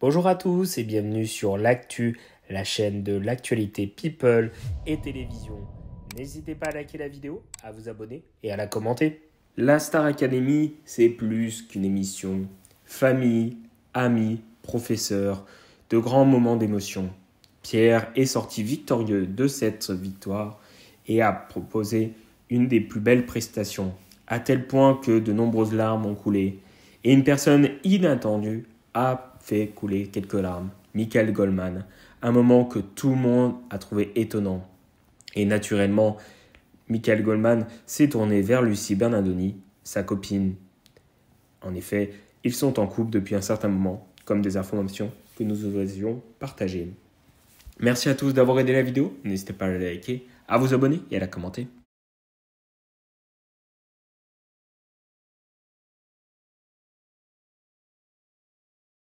Bonjour à tous et bienvenue sur l'actu, la chaîne de l'actualité people et télévision. N'hésitez pas à liker la vidéo, à vous abonner et à la commenter. La Star Academy, c'est plus qu'une émission. Famille, amis, professeurs, de grands moments d'émotion. Pierre est sorti victorieux de cette victoire et a proposé une des plus belles prestations, à tel point que de nombreuses larmes ont coulé et une personne inattendue a fait couler quelques larmes. Michael Goldman, un moment que tout le monde a trouvé étonnant. Et naturellement, Michael Goldman s'est tourné vers Lucie Bernardoni, sa copine. En effet, ils sont en couple depuis un certain moment, comme des informations que nous avions partagées. Merci à tous d'avoir aidé la vidéo, n'hésitez pas à la liker, à vous abonner et à la commenter.